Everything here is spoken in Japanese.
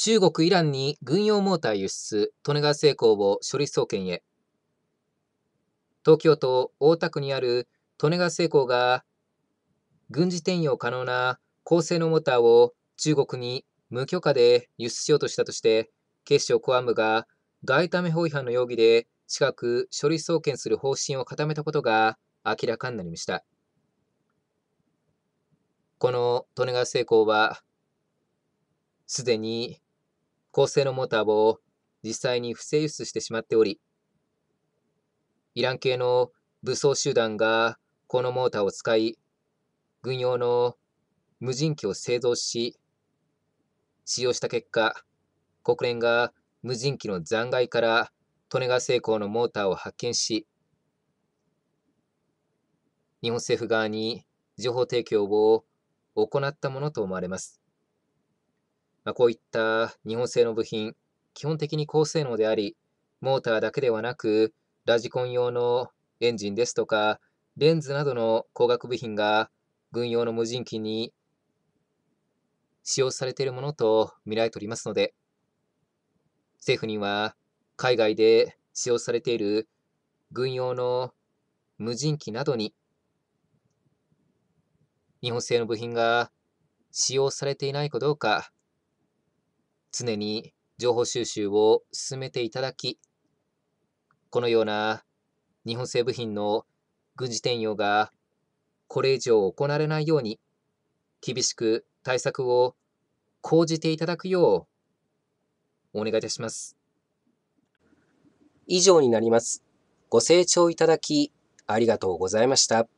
中国・イランに軍用モーター輸出、利根川製鋼を処理送検へ。東京都大田区にある利根川製鋼が、軍事転用可能な高性能モーターを中国に無許可で輸出しようとしたとして、警視庁公安部が外為法違反の容疑で近く処理送検する方針を固めたことが明らかになりました。この利根川製鋼は、すでに高性能モーターを実際に不正輸出してしまっており、イラン系の武装集団がこのモーターを使い、軍用の無人機を製造し、使用した結果、国連が無人機の残骸から利根川製鋼のモーターを発見し、日本政府側に情報提供を行ったものと思われます。まあ、こういった日本製の部品、基本的に高性能であり、モーターだけではなく、ラジコン用のエンジンですとか、レンズなどの光学部品が軍用の無人機に使用されているものと見られておりますので、政府には海外で使用されている軍用の無人機などに日本製の部品が使用されていないかどうか常に情報収集を進めていただき、このような日本製部品の軍事転用がこれ以上行われないように、厳しく対策を講じていただくよう、お願いいたします。以上になります。ご清聴いただき、ありがとうございました。